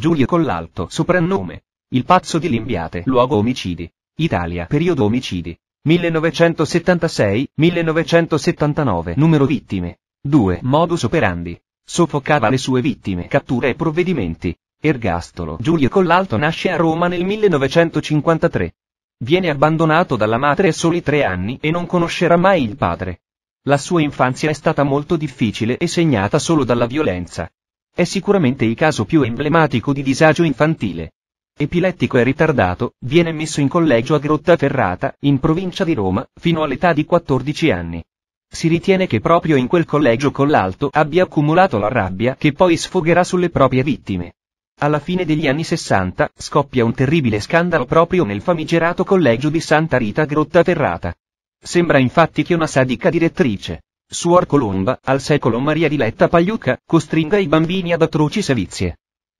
Giulio Collalto, soprannome. Il pazzo di Limbiate, luogo omicidi. Italia, periodo omicidi. 1976-1979, numero vittime. 2. Modus operandi. Soffocava le sue vittime, catture e provvedimenti. Ergastolo. Giulio Collalto nasce a Roma nel 1953. Viene abbandonato dalla madre a soli tre anni e non conoscerà mai il padre. La sua infanzia è stata molto difficile e segnata solo dalla violenza è sicuramente il caso più emblematico di disagio infantile. Epilettico e ritardato, viene messo in collegio a Grottaferrata, in provincia di Roma, fino all'età di 14 anni. Si ritiene che proprio in quel collegio Collalto abbia accumulato la rabbia che poi sfogherà sulle proprie vittime. Alla fine degli anni 60 scoppia un terribile scandalo proprio nel famigerato collegio di Santa Rita Grottaferrata. Sembra infatti che una sadica direttrice, Suor Colomba, al secolo Maria Diletta Pagliuca, costringa i bambini ad atroci sevizie.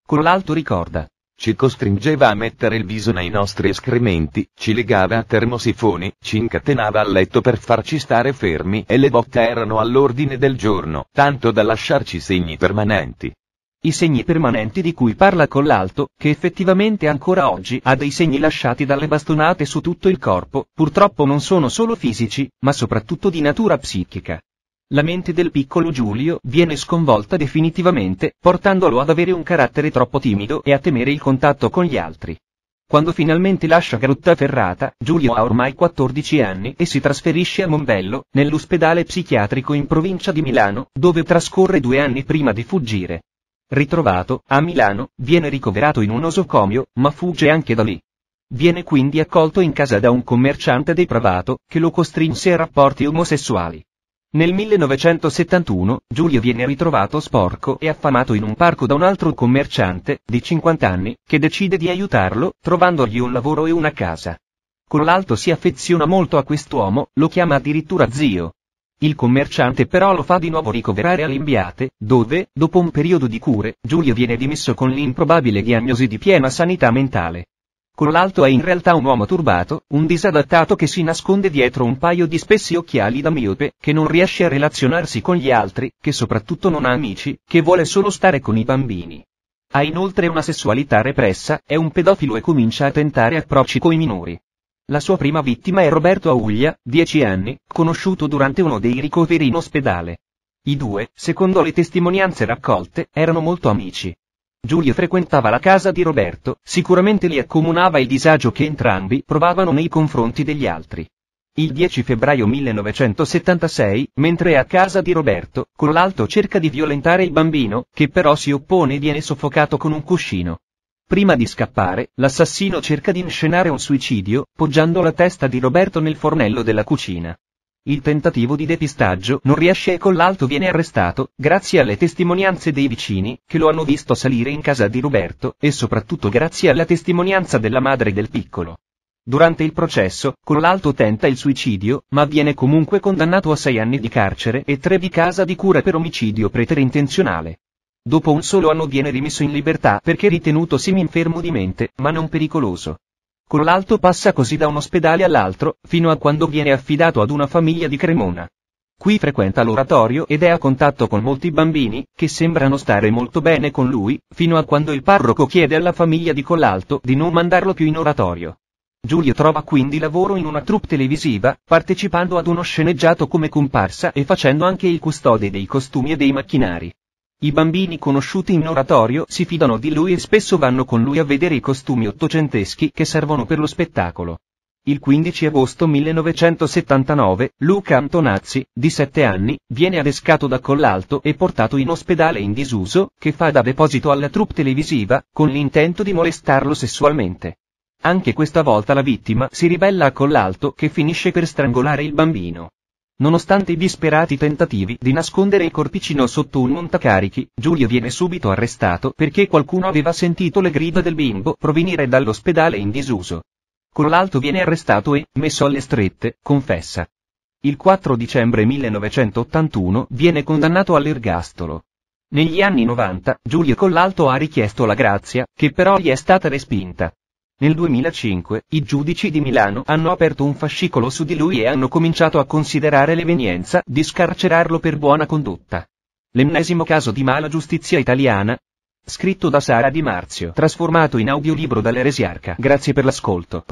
Con l'alto ricorda. Ci costringeva a mettere il viso nei nostri escrementi, ci legava a termosifoni, ci incatenava al letto per farci stare fermi e le botte erano all'ordine del giorno, tanto da lasciarci segni permanenti. I segni permanenti di cui parla Collalto, che effettivamente ancora oggi ha dei segni lasciati dalle bastonate su tutto il corpo, purtroppo non sono solo fisici, ma soprattutto di natura psichica. La mente del piccolo Giulio viene sconvolta definitivamente, portandolo ad avere un carattere troppo timido e a temere il contatto con gli altri. Quando finalmente lascia Grottaferrata, Giulio ha ormai 14 anni e si trasferisce a Mombello, nell'ospedale psichiatrico in provincia di Milano, dove trascorre due anni prima di fuggire. Ritrovato, a Milano, viene ricoverato in un osocomio, ma fugge anche da lì. Viene quindi accolto in casa da un commerciante depravato, che lo costrinse a rapporti omosessuali. Nel 1971, Giulio viene ritrovato sporco e affamato in un parco da un altro commerciante, di 50 anni, che decide di aiutarlo, trovandogli un lavoro e una casa. Collalto si affeziona molto a quest'uomo, lo chiama addirittura zio. Il commerciante però lo fa di nuovo ricoverare a Limbiate, dove, dopo un periodo di cure, Giulio viene dimesso con l'improbabile diagnosi di piena sanità mentale. Collalto è in realtà un uomo turbato, un disadattato che si nasconde dietro un paio di spessi occhiali da miope, che non riesce a relazionarsi con gli altri, che soprattutto non ha amici, che vuole solo stare con i bambini. Ha inoltre una sessualità repressa, è un pedofilo e comincia a tentare approcci coi minori. La sua prima vittima è Roberto Auglia, 10 anni, conosciuto durante uno dei ricoveri in ospedale. I due, secondo le testimonianze raccolte, erano molto amici. Giulio frequentava la casa di Roberto, sicuramente li accomunava il disagio che entrambi provavano nei confronti degli altri. Il 10 febbraio 1976, mentre è a casa di Roberto, con l'alto cerca di violentare il bambino, che però si oppone e viene soffocato con un cuscino. Prima di scappare, l'assassino cerca di inscenare un suicidio, poggiando la testa di Roberto nel fornello della cucina. Il tentativo di depistaggio non riesce e Collalto viene arrestato, grazie alle testimonianze dei vicini, che lo hanno visto salire in casa di Roberto, e soprattutto grazie alla testimonianza della madre del piccolo. Durante il processo, Collalto tenta il suicidio, ma viene comunque condannato a sei anni di carcere e tre di casa di cura per omicidio preterintenzionale. Dopo un solo anno viene rimesso in libertà perché ritenuto semi-infermo di mente, ma non pericoloso. Collalto passa così da un ospedale all'altro, fino a quando viene affidato ad una famiglia di Cremona. Qui frequenta l'oratorio ed è a contatto con molti bambini, che sembrano stare molto bene con lui, fino a quando il parroco chiede alla famiglia di Collalto di non mandarlo più in oratorio. Giulio trova quindi lavoro in una troupe televisiva, partecipando ad uno sceneggiato come comparsa e facendo anche il custode dei costumi e dei macchinari. I bambini conosciuti in oratorio si fidano di lui e spesso vanno con lui a vedere i costumi ottocenteschi che servono per lo spettacolo. Il 15 agosto 1979, Luca Antonazzi, di 7 anni, viene adescato da Collalto e portato in ospedale in disuso, che fa da deposito alla troupe televisiva, con l'intento di molestarlo sessualmente. Anche questa volta la vittima si ribella a Collalto che finisce per strangolare il bambino. Nonostante i disperati tentativi di nascondere il corpicino sotto un montacarichi, Giulio viene subito arrestato perché qualcuno aveva sentito le grida del bimbo provenire dall'ospedale in disuso. Collalto viene arrestato e, messo alle strette, confessa. Il 4 dicembre 1981 viene condannato all'ergastolo. Negli anni 90, Giulio Collalto ha richiesto la grazia, che però gli è stata respinta. Nel 2005, i giudici di Milano hanno aperto un fascicolo su di lui e hanno cominciato a considerare l'evenienza di scarcerarlo per buona condotta. L'ennesimo caso di mala giustizia italiana? Scritto da Sara Di Marzio, trasformato in audiolibro dall'Eresiarca. Grazie per l'ascolto.